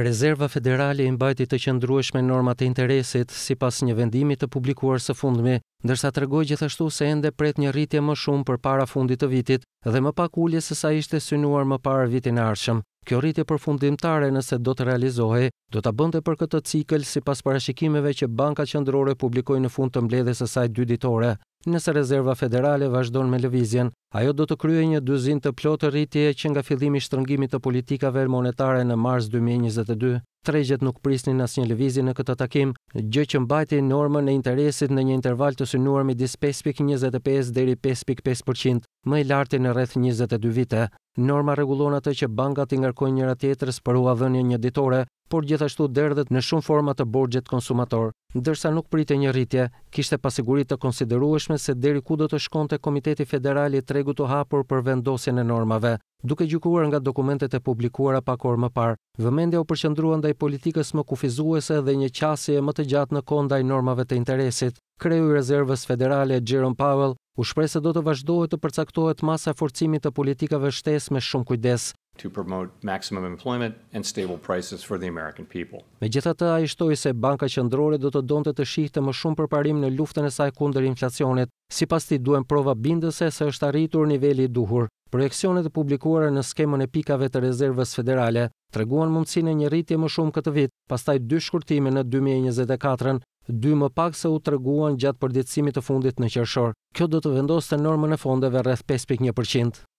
Rezerva Federale i mbajti të qëndrueshme normat e interesit si pas një vendimit të publikuar së fundmi, dërsa të rgoj gjithashtu se ende pret një rritje më shumë për para fundit të vitit dhe më pak ullje se sa ishte synuar më para vitin arshëm. Kjo rritje për fundimtare nëse do të realizohi, do të bënde për këtë cikl si pas parashikimeve që banka qëndrore publikoj në fund të mbledhe së saj dy ditore. Nëse rezerva federale vazhdon me lëvizjen, ajo do të kryej një dyzin të plotë rritje që nga fillimi i shtrëngimit të politikave monetare në mars 2022, tregjet nuk nësë asnjë lëvizje në këtë takim, gjë që mbajti normën e interesit në një interval të synuar midis 5.25 deri 5.5%, më i lartë në rreth 22 vite. Norma rregullon atë që bankat i ngarkojnë njëra tjetrës për uadhënien një ditore, por gjithashtu derdhet në shumë forma të borxhit konsumator, ndërsa nuk pritej një rritje, kishte pasiguri të konsiderueshme se deri ku do të shkonte Komiteti Federal i Tregut të hapur për vendosjen e normave. Duke gjukuar nga dokumentet e publikuara pak orë më parë, vëmendja u përqendrua ndaj politikës më kufizuese dhe një qasje më të gjatë në kohë ndaj normave të interesit. Kreu i rezervës federale Jerome Powell u shpreh se do të vazhdohet të përcaktohet masa forcimit të politikave shtesë me shumë kujdes to promote maximum employment and stable prices for the American people. Me gjitha të se Banka Qëndrore do të donte të shihte më shumë përparim në luftën e saj kunder inflacionit, si pas ti duen prova bindëse se është arritur nivelli duhur. Projekcionet e publikuara në skemën e pikave të rezervës federale treguan mundësinë e një rritje më shumë këtë vit, pastaj dy shkurtime në 2024-ën, dy më pak se u treguan gjatë përditësimit të fundit në qershor. Kjo do të vendoste normën e fondeve rreth 5.1%.